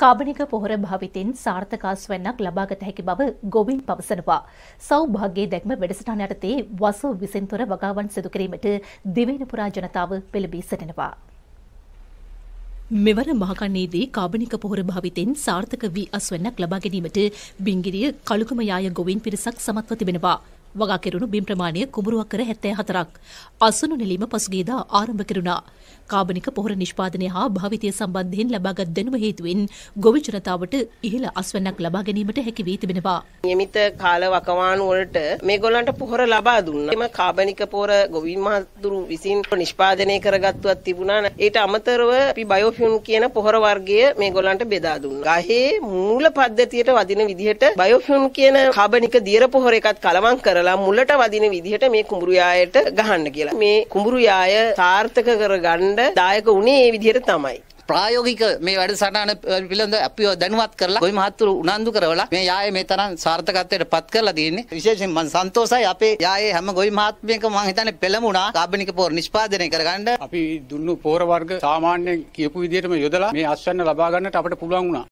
කාබනික පොහොර භාවිතෙන් සාර්ථකාස්වන්නක් ලබාගත හැකි බව ගොවින් පවසනවා. සෞභාග්‍යයේ දැක්ම වැඩසටහන යටතේ වසෝ විසින්තොර වගාවන් සිදු කිරීමට දිවයින පුරා ජනතාව පෙළඹී සිටිනවා. මෙවර මහකන්නේදී කාබනික පොහොර භාවිතෙන් සාර්ථක වී අස්වැන්නක් ලබා ගැනීමට බිංගිරිය කළුකම යාය ගොවින් පිරිසක් සමත්ව තිබෙනවා. වගා කෙරුණු බිම් ප්‍රමාණය කුමරුවක් කර හැත්තෑ හතරක්. අසුනු නෙලීම පසුගේදා ආරම්භ කෙරුණා. කාබනික පොහොර නිෂ්පාදනය හා භාවිතය සම්බන්ධයෙන් ලබාගත් දැනුම හේතුවෙන් ගොවි ජනතාවට ඉහළ අස්වැන්නක් ලබා ගැනීමට හැකි වී තිබෙනවා. නියමිත කාල වකවානු වලට මේගොල්ලන්ට පොහොර ලබා දුන්නා. එම කාබනික පොහොර ගොවින් මහතුරු විසින් නිෂ්පාදනය කරගත්තුවක් තිබුණා. ඊට අමතරව අපි බයෝෆියුම් කියන පොහොර වර්ගය මේගොල්ලන්ට බෙදා දුන්නා. ගහේ මූල පද්ධතියට වදින විදිහට බයෝෆියුම් කියන කාබනික දියර පොහොර එකත් කලවම් කර කරලා මුලට වදින විදිහට මේ කුඹුරු යායට ගහන්න කියලා. මේ කුඹුරු යාය සාර්ථක කරගන්න දායක උනේ මේ විදිහට තමයි. ප්‍රායෝගික මේ වැඩසටහන පිළිබඳ අපිව දැනුවත් කරලා කොයි මහත්තුරු උනන්දු කරවලා මේ යායේ මේ තරම් සාර්ථකත්වයට පත් කරලා තියෙන්නේ විශේෂයෙන් මම සන්තෝෂයි අපේ යායේ හැම ගොවි මහත්මයක මම හිතන්නේ පෙළඹුණා කාබනික පෝර නිෂ්පාදනය කරගන්න අපි දුන්නු පෝර වර්ග සාමාන්‍යයෙන් කියපු විදිහටම යොදලා මේ අස්වැන්න ලබා ගන්නට අපිට පුළුවන් වුණා